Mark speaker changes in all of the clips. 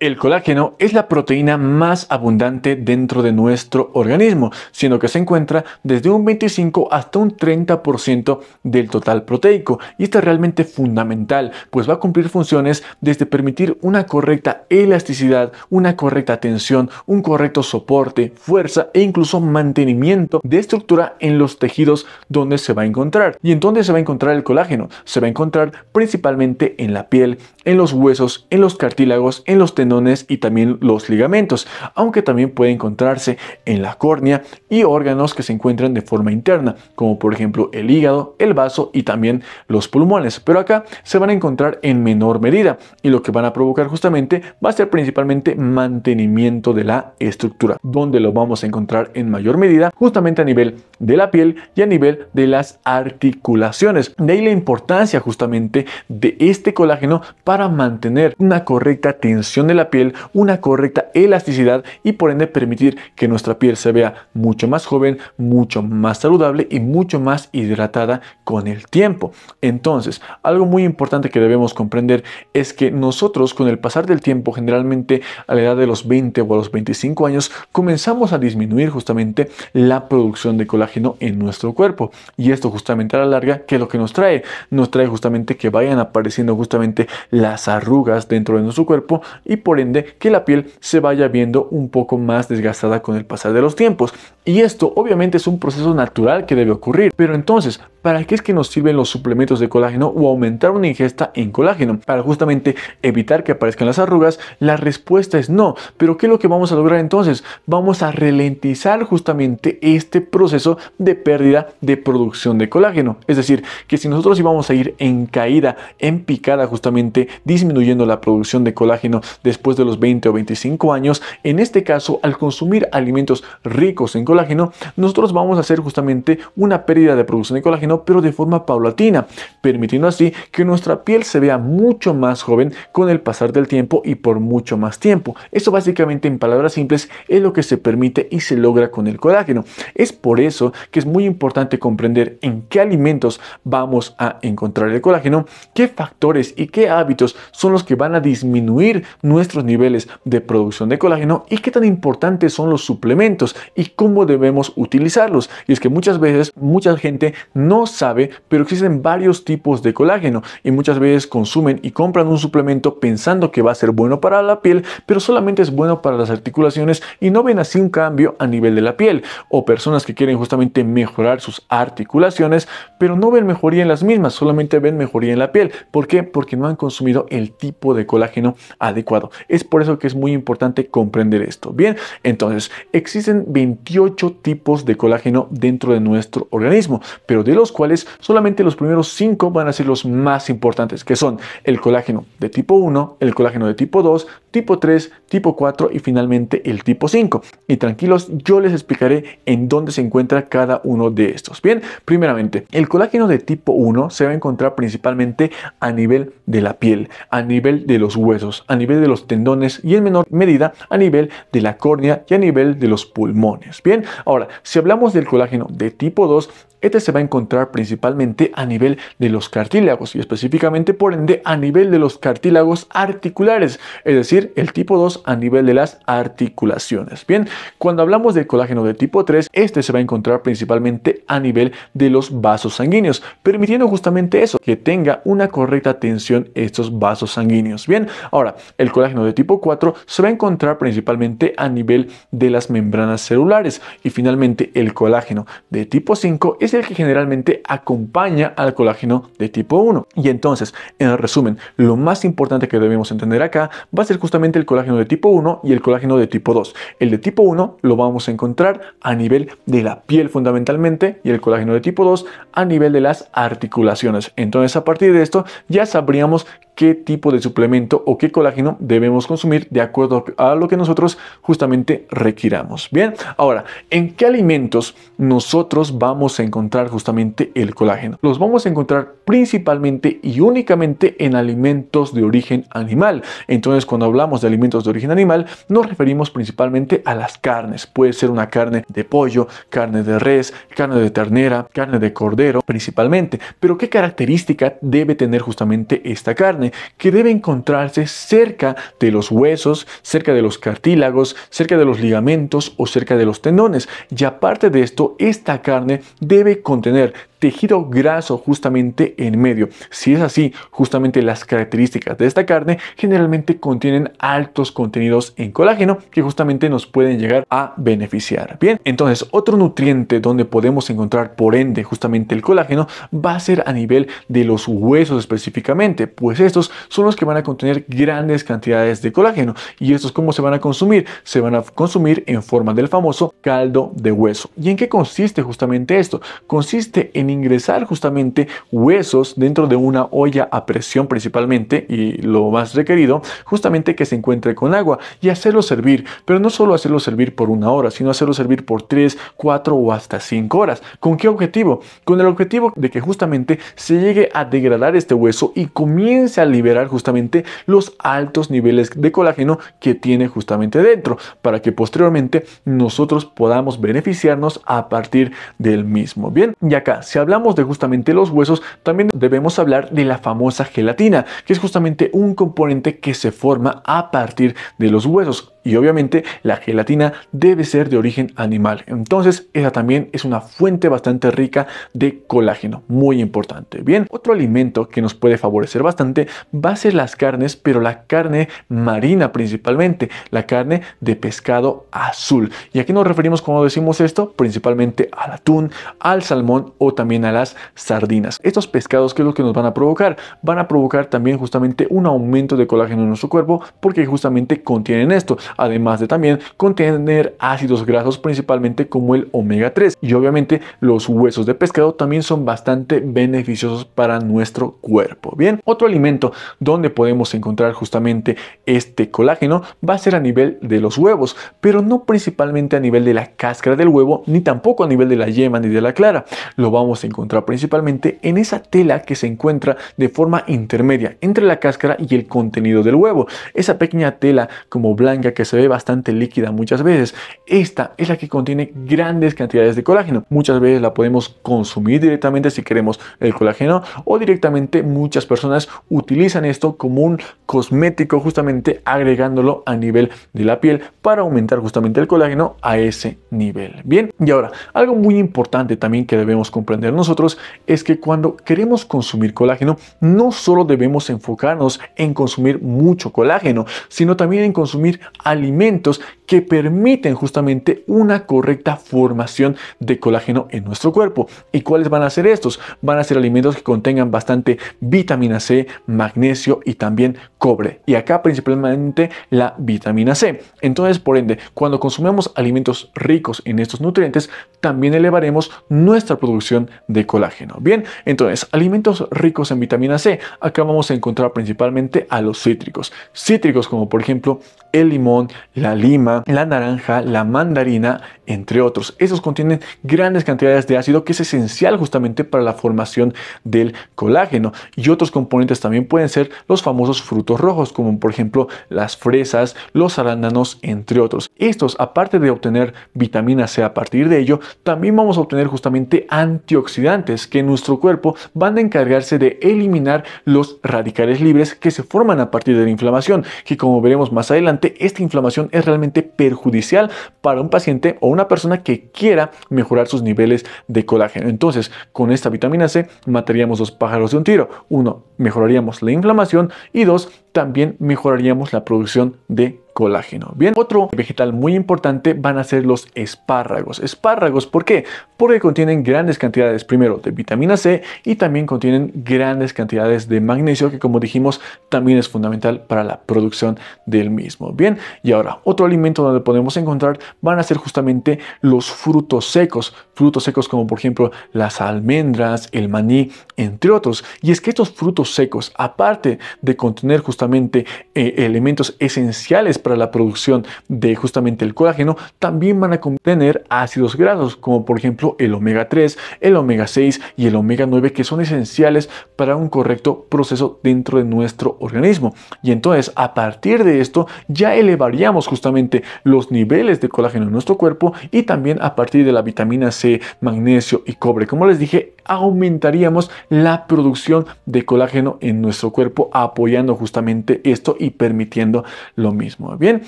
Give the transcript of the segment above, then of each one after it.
Speaker 1: El colágeno es la proteína más abundante dentro de nuestro organismo, siendo que se encuentra desde un 25 hasta un 30% del total proteico. Y esto es realmente fundamental, pues va a cumplir funciones desde permitir una correcta elasticidad, una correcta tensión, un correcto soporte, fuerza e incluso mantenimiento de estructura en los tejidos donde se va a encontrar. ¿Y en dónde se va a encontrar el colágeno? Se va a encontrar principalmente en la piel, en los huesos, en los cartílagos, en los tendones y también los ligamentos, aunque también puede encontrarse en la córnea y órganos que se encuentran de forma interna, como por ejemplo el hígado, el vaso y también los pulmones. Pero acá se van a encontrar en menor medida y lo que van a provocar justamente va a ser principalmente mantenimiento de la estructura, donde lo vamos a encontrar en mayor medida justamente a nivel de la piel y a nivel de las articulaciones. De ahí la importancia justamente de este colágeno para mantener una correcta tensión de la piel una correcta elasticidad y por ende permitir que nuestra piel se vea mucho más joven, mucho más saludable y mucho más hidratada con el tiempo. Entonces, algo muy importante que debemos comprender es que nosotros con el pasar del tiempo, generalmente a la edad de los 20 o a los 25 años, comenzamos a disminuir justamente la producción de colágeno en nuestro cuerpo. Y esto justamente a la larga, que es lo que nos trae? Nos trae justamente que vayan apareciendo justamente las arrugas dentro de nuestro cuerpo y por ende que la piel se vaya viendo un poco más desgastada con el pasar de los tiempos. Y esto obviamente es un proceso natural que debe ocurrir, pero entonces, ¿Para qué es que nos sirven los suplementos de colágeno o aumentar una ingesta en colágeno? Para justamente evitar que aparezcan las arrugas, la respuesta es no. Pero ¿qué es lo que vamos a lograr entonces? Vamos a ralentizar justamente este proceso de pérdida de producción de colágeno. Es decir, que si nosotros íbamos a ir en caída, en picada justamente, disminuyendo la producción de colágeno después de los 20 o 25 años, en este caso, al consumir alimentos ricos en colágeno, nosotros vamos a hacer justamente una pérdida de producción de colágeno pero de forma paulatina, permitiendo así que nuestra piel se vea mucho más joven con el pasar del tiempo y por mucho más tiempo. Eso básicamente en palabras simples es lo que se permite y se logra con el colágeno. Es por eso que es muy importante comprender en qué alimentos vamos a encontrar el colágeno, qué factores y qué hábitos son los que van a disminuir nuestros niveles de producción de colágeno y qué tan importantes son los suplementos y cómo debemos utilizarlos. Y es que muchas veces mucha gente no sabe, pero existen varios tipos de colágeno y muchas veces consumen y compran un suplemento pensando que va a ser bueno para la piel, pero solamente es bueno para las articulaciones y no ven así un cambio a nivel de la piel. O personas que quieren justamente mejorar sus articulaciones, pero no ven mejoría en las mismas, solamente ven mejoría en la piel. ¿Por qué? Porque no han consumido el tipo de colágeno adecuado. Es por eso que es muy importante comprender esto. Bien, entonces existen 28 tipos de colágeno dentro de nuestro organismo, pero de los cuales solamente los primeros cinco van a ser los más importantes, que son el colágeno de tipo 1, el colágeno de tipo 2, tipo 3, tipo 4 y finalmente el tipo 5. Y tranquilos, yo les explicaré en dónde se encuentra cada uno de estos. Bien, primeramente, el colágeno de tipo 1 se va a encontrar principalmente a nivel de la piel, a nivel de los huesos, a nivel de los tendones y en menor medida a nivel de la córnea y a nivel de los pulmones. Bien, ahora, si hablamos del colágeno de tipo 2, este se va a encontrar principalmente a nivel de los cartílagos y específicamente por ende a nivel de los cartílagos articulares, es decir, el tipo 2 a nivel de las articulaciones. Bien, cuando hablamos del colágeno de tipo 3, este se va a encontrar principalmente a nivel de los vasos sanguíneos, permitiendo justamente eso, que tenga una correcta tensión estos vasos sanguíneos. Bien, ahora, el colágeno de tipo 4 se va a encontrar principalmente a nivel de las membranas celulares y finalmente el colágeno de tipo 5 es el que generalmente acompaña al colágeno de tipo 1. Y entonces, en resumen, lo más importante que debemos entender acá va a ser justamente el colágeno de tipo 1 y el colágeno de tipo 2. El de tipo 1 lo vamos a encontrar a nivel de la piel fundamentalmente y el colágeno de tipo 2 a nivel de las articulaciones. Entonces, a partir de esto ya sabríamos qué tipo de suplemento o qué colágeno debemos consumir de acuerdo a lo que nosotros justamente requiramos. Bien, ahora, ¿en qué alimentos nosotros vamos a encontrar justamente el colágeno? Los vamos a encontrar principalmente y únicamente en alimentos de origen animal. Entonces, cuando hablamos de alimentos de origen animal, nos referimos principalmente a las carnes. Puede ser una carne de pollo, carne de res, carne de ternera, carne de cordero, principalmente. Pero, ¿qué característica debe tener justamente esta carne? que debe encontrarse cerca de los huesos, cerca de los cartílagos, cerca de los ligamentos o cerca de los tendones. Y aparte de esto, esta carne debe contener tejido graso justamente en medio. Si es así, justamente las características de esta carne generalmente contienen altos contenidos en colágeno que justamente nos pueden llegar a beneficiar. Bien, entonces otro nutriente donde podemos encontrar por ende justamente el colágeno va a ser a nivel de los huesos específicamente, pues estos son los que van a contener grandes cantidades de colágeno. ¿Y estos cómo se van a consumir? Se van a consumir en forma del famoso caldo de hueso. ¿Y en qué consiste justamente esto? Consiste en ingresar justamente huesos dentro de una olla a presión principalmente y lo más requerido justamente que se encuentre con agua y hacerlo servir, pero no solo hacerlo servir por una hora, sino hacerlo servir por 3, 4 o hasta 5 horas. ¿Con qué objetivo? Con el objetivo de que justamente se llegue a degradar este hueso y comience a liberar justamente los altos niveles de colágeno que tiene justamente dentro, para que posteriormente nosotros podamos beneficiarnos a partir del mismo. Bien, y acá se hablamos de justamente los huesos, también debemos hablar de la famosa gelatina, que es justamente un componente que se forma a partir de los huesos. Y obviamente la gelatina debe ser de origen animal. Entonces, esa también es una fuente bastante rica de colágeno, muy importante. Bien, otro alimento que nos puede favorecer bastante va a ser las carnes, pero la carne marina principalmente, la carne de pescado azul. ¿Y aquí nos referimos cuando decimos esto? Principalmente al atún, al salmón o también a las sardinas. Estos pescados, que es lo que nos van a provocar? Van a provocar también justamente un aumento de colágeno en nuestro cuerpo porque justamente contienen esto, además de también contener ácidos grasos principalmente como el omega 3 y obviamente los huesos de pescado también son bastante beneficiosos para nuestro cuerpo. Bien, otro alimento donde podemos encontrar justamente este colágeno va a ser a nivel de los huevos, pero no principalmente a nivel de la cáscara del huevo ni tampoco a nivel de la yema ni de la clara. Lo vamos se encontrar principalmente en esa tela que se encuentra de forma intermedia entre la cáscara y el contenido del huevo. Esa pequeña tela como blanca que se ve bastante líquida muchas veces. Esta es la que contiene grandes cantidades de colágeno. Muchas veces la podemos consumir directamente si queremos el colágeno o directamente muchas personas utilizan esto como un cosmético justamente agregándolo a nivel de la piel para aumentar justamente el colágeno a ese nivel. Bien, y ahora algo muy importante también que debemos comprender nosotros es que cuando queremos consumir colágeno, no solo debemos enfocarnos en consumir mucho colágeno, sino también en consumir alimentos que permiten justamente una correcta formación de colágeno en nuestro cuerpo. ¿Y cuáles van a ser estos? Van a ser alimentos que contengan bastante vitamina C, magnesio y también cobre. Y acá principalmente la vitamina C. Entonces, por ende, cuando consumamos alimentos ricos en estos nutrientes, también elevaremos nuestra producción de colágeno. Bien, entonces, alimentos ricos en vitamina C, acá vamos a encontrar principalmente a los cítricos. Cítricos como por ejemplo el limón, la lima, la naranja, la mandarina, entre otros. Estos contienen grandes cantidades de ácido que es esencial justamente para la formación del colágeno. Y otros componentes también pueden ser los famosos frutos rojos, como por ejemplo las fresas, los arándanos, entre otros. Estos, aparte de obtener vitamina C a partir de ello, también vamos a obtener justamente antioxidantes que en nuestro cuerpo van a encargarse de eliminar los radicales libres que se forman a partir de la inflamación, que como veremos más adelante, esta inflamación es realmente perjudicial para un paciente o una persona que quiera mejorar sus niveles de colágeno. Entonces, con esta vitamina C mataríamos dos pájaros de un tiro. Uno, mejoraríamos la inflamación y dos, también mejoraríamos la producción de colágeno. Bien, otro vegetal muy importante van a ser los espárragos. Espárragos, ¿por qué? Porque contienen grandes cantidades, primero, de vitamina C y también contienen grandes cantidades de magnesio, que como dijimos, también es fundamental para la producción del mismo. Bien, y ahora, otro alimento donde podemos encontrar van a ser justamente los frutos secos. Frutos secos como por ejemplo las almendras, el maní, entre otros. Y es que estos frutos secos, aparte de contener justamente eh, elementos esenciales para la producción de justamente el colágeno, también van a contener ácidos grasos, como por ejemplo el omega 3, el omega 6 y el omega 9, que son esenciales para un correcto proceso dentro de nuestro organismo. Y entonces, a partir de esto, ya elevaríamos justamente los niveles de colágeno en nuestro cuerpo y también a partir de la vitamina C, magnesio y cobre. Como les dije, aumentaríamos la producción de colágeno en nuestro cuerpo, apoyando justamente esto y permitiendo lo mismo. Bien,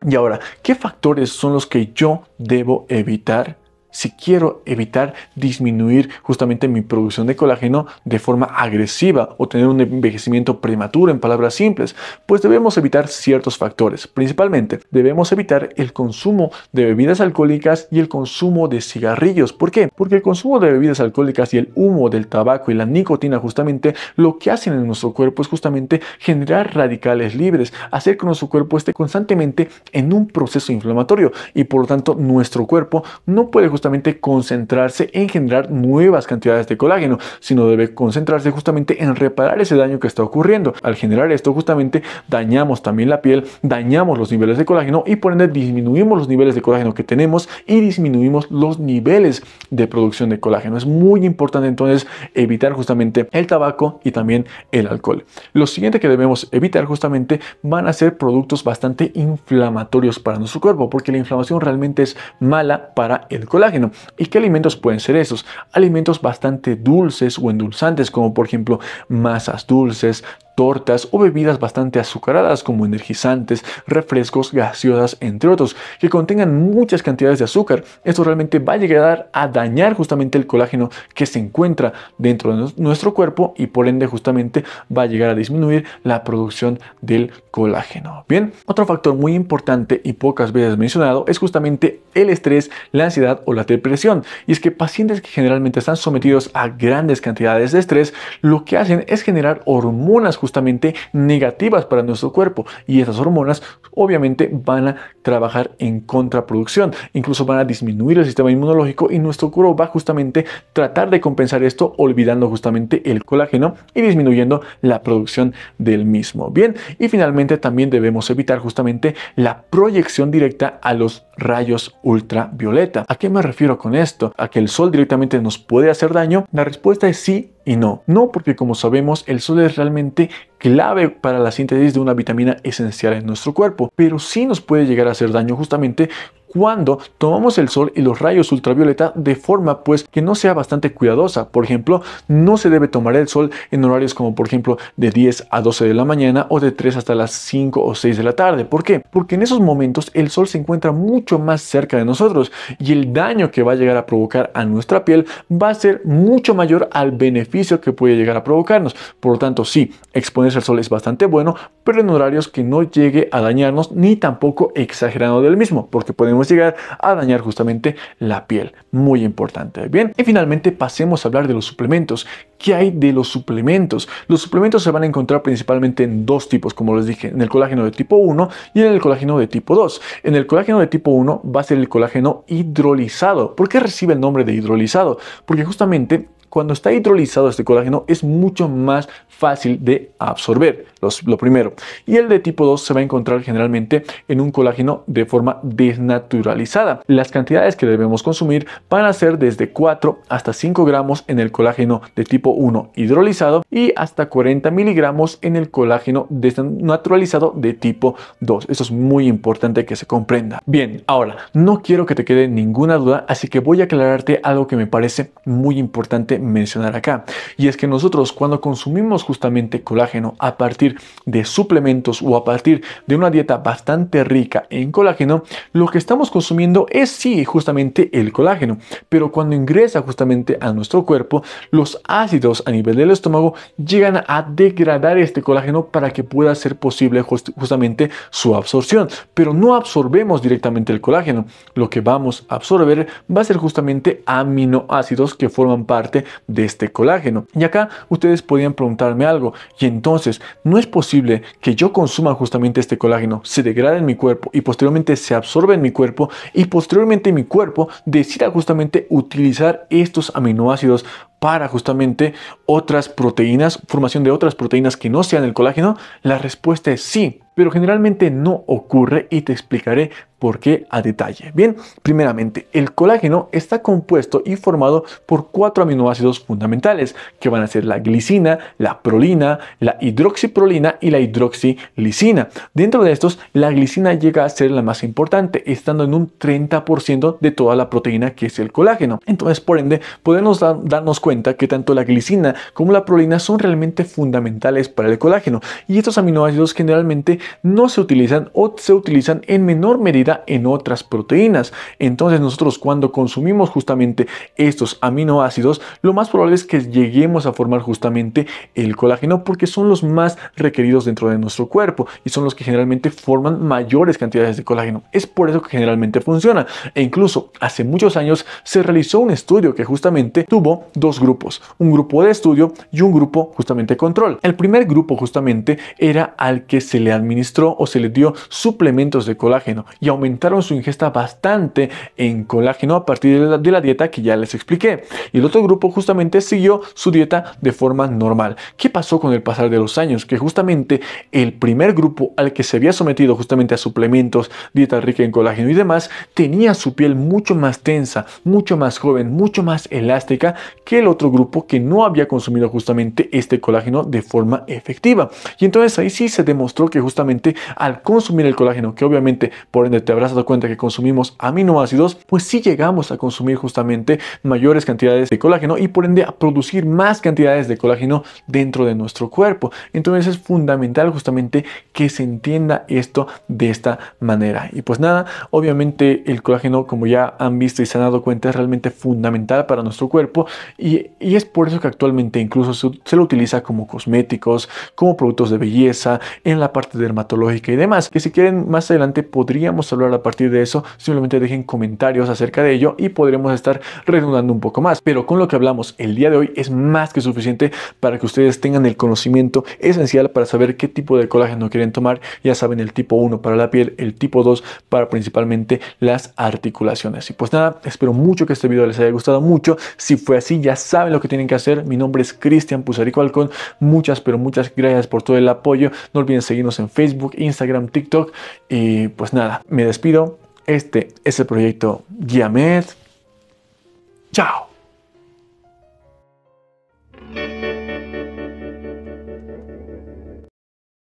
Speaker 1: y ahora, ¿qué factores son los que yo debo evitar si quiero evitar disminuir justamente mi producción de colágeno de forma agresiva o tener un envejecimiento prematuro, en palabras simples, pues debemos evitar ciertos factores. Principalmente, debemos evitar el consumo de bebidas alcohólicas y el consumo de cigarrillos. ¿Por qué? Porque el consumo de bebidas alcohólicas y el humo del tabaco y la nicotina justamente lo que hacen en nuestro cuerpo es justamente generar radicales libres, hacer que nuestro cuerpo esté constantemente en un proceso inflamatorio y por lo tanto nuestro cuerpo no puede justamente concentrarse en generar nuevas cantidades de colágeno, sino debe concentrarse justamente en reparar ese daño que está ocurriendo. Al generar esto justamente dañamos también la piel, dañamos los niveles de colágeno y por ende disminuimos los niveles de colágeno que tenemos y disminuimos los niveles de producción de colágeno. Es muy importante entonces evitar justamente el tabaco y también el alcohol. Lo siguiente que debemos evitar justamente van a ser productos bastante inflamatorios para nuestro cuerpo porque la inflamación realmente es mala para el colágeno. ¿Y qué alimentos pueden ser esos? Alimentos bastante dulces o endulzantes, como por ejemplo masas dulces, tortas o bebidas bastante azucaradas como energizantes, refrescos, gaseosas, entre otros, que contengan muchas cantidades de azúcar. Esto realmente va a llegar a dañar justamente el colágeno que se encuentra dentro de nuestro cuerpo y por ende justamente va a llegar a disminuir la producción del colágeno. Bien, otro factor muy importante y pocas veces mencionado es justamente el estrés, la ansiedad o la depresión. Y es que pacientes que generalmente están sometidos a grandes cantidades de estrés, lo que hacen es generar hormonas justamente justamente negativas para nuestro cuerpo y esas hormonas obviamente van a trabajar en contraproducción, incluso van a disminuir el sistema inmunológico y nuestro cuerpo va justamente a tratar de compensar esto olvidando justamente el colágeno y disminuyendo la producción del mismo. Bien, y finalmente también debemos evitar justamente la proyección directa a los rayos ultravioleta. ¿A qué me refiero con esto? ¿A que el sol directamente nos puede hacer daño? La respuesta es sí y no. No porque como sabemos el sol es realmente clave para la síntesis de una vitamina esencial en nuestro cuerpo, pero sí nos puede llegar a hacer daño justamente cuando tomamos el sol y los rayos ultravioleta de forma pues que no sea bastante cuidadosa. Por ejemplo, no se debe tomar el sol en horarios como por ejemplo de 10 a 12 de la mañana o de 3 hasta las 5 o 6 de la tarde. ¿Por qué? Porque en esos momentos el sol se encuentra mucho más cerca de nosotros y el daño que va a llegar a provocar a nuestra piel va a ser mucho mayor al beneficio que puede llegar a provocarnos. Por lo tanto, sí, exponerse al sol es bastante bueno, pero en horarios que no llegue a dañarnos ni tampoco exagerando del mismo, porque podemos llegar a dañar justamente la piel. Muy importante. Bien, y finalmente pasemos a hablar de los suplementos. ¿Qué hay de los suplementos? Los suplementos se van a encontrar principalmente en dos tipos, como les dije, en el colágeno de tipo 1 y en el colágeno de tipo 2. En el colágeno de tipo 1 va a ser el colágeno hidrolizado. ¿Por qué recibe el nombre de hidrolizado? Porque justamente cuando está hidrolizado este colágeno es mucho más fácil de absorber, lo primero. Y el de tipo 2 se va a encontrar generalmente en un colágeno de forma desnaturalizada. Las cantidades que debemos consumir van a ser desde 4 hasta 5 gramos en el colágeno de tipo 1 hidrolizado y hasta 40 miligramos en el colágeno desnaturalizado de tipo 2. Eso es muy importante que se comprenda. Bien, ahora, no quiero que te quede ninguna duda, así que voy a aclararte algo que me parece muy importante, mencionar acá. Y es que nosotros cuando consumimos justamente colágeno a partir de suplementos o a partir de una dieta bastante rica en colágeno, lo que estamos consumiendo es sí justamente el colágeno, pero cuando ingresa justamente a nuestro cuerpo, los ácidos a nivel del estómago llegan a degradar este colágeno para que pueda ser posible justamente su absorción, pero no absorbemos directamente el colágeno, lo que vamos a absorber va a ser justamente aminoácidos que forman parte de este colágeno. Y acá ustedes podrían preguntarme algo, y entonces, ¿no es posible que yo consuma justamente este colágeno, se degrada en mi cuerpo y posteriormente se absorbe en mi cuerpo y posteriormente mi cuerpo decida justamente utilizar estos aminoácidos para justamente otras proteínas, formación de otras proteínas que no sean el colágeno? La respuesta es sí, pero generalmente no ocurre y te explicaré por qué a detalle. Bien, primeramente, el colágeno está compuesto y formado por cuatro aminoácidos fundamentales, que van a ser la glicina, la prolina, la hidroxiprolina y la hidroxilicina. Dentro de estos, la glicina llega a ser la más importante, estando en un 30% de toda la proteína que es el colágeno. Entonces, por ende, podemos darnos cuenta que tanto la glicina como la prolina son realmente fundamentales para el colágeno y estos aminoácidos generalmente no se utilizan o se utilizan en menor medida en otras proteínas. Entonces nosotros cuando consumimos justamente estos aminoácidos, lo más probable es que lleguemos a formar justamente el colágeno porque son los más requeridos dentro de nuestro cuerpo y son los que generalmente forman mayores cantidades de colágeno. Es por eso que generalmente funciona. E incluso hace muchos años se realizó un estudio que justamente tuvo dos grupos, un grupo de estudio y un grupo justamente control. El primer grupo justamente era al que se le administró o se le dio suplementos de colágeno y aumentaron su ingesta bastante en colágeno a partir de la, dieta que ya les expliqué. Y el otro grupo justamente siguió su dieta de forma normal. ¿Qué pasó con el pasar de los años? Que justamente el primer grupo al que se había sometido justamente a suplementos, dieta rica en colágeno y demás, tenía su piel mucho más tensa, mucho más joven, mucho más elástica que el otro grupo que no había consumido justamente este colágeno de forma efectiva. Y entonces ahí sí se demostró que justamente al consumir el colágeno, que obviamente por ende habrás dado cuenta que consumimos aminoácidos, pues si llegamos a consumir justamente mayores cantidades de colágeno y por ende a producir más cantidades de colágeno dentro de nuestro cuerpo. Entonces es fundamental justamente que se entienda esto de esta manera. Y pues nada, obviamente el colágeno, como ya han visto y se han dado cuenta, es realmente fundamental para nuestro cuerpo y, es por eso que actualmente incluso se, se lo utiliza como cosméticos, como productos de belleza, en la parte dermatológica y demás. Que si quieren más adelante podríamos hablar hablar a partir de eso, simplemente dejen comentarios acerca de ello y podremos estar redundando un poco más. Pero con lo que hablamos el día de hoy es más que suficiente para que ustedes tengan el conocimiento esencial para saber qué tipo de colágeno quieren tomar. Ya saben, el tipo 1 para la piel, el tipo 2 para principalmente las articulaciones. Y pues nada, espero mucho que este video les haya gustado mucho. Si fue así, ya saben lo que tienen que hacer. Mi nombre es Cristian Pusarico Alcón. Muchas, pero muchas gracias por todo el apoyo. No olviden seguirnos en Facebook, Instagram, TikTok. Y pues nada, me despido. Este es el proyecto Guiamed. Chao.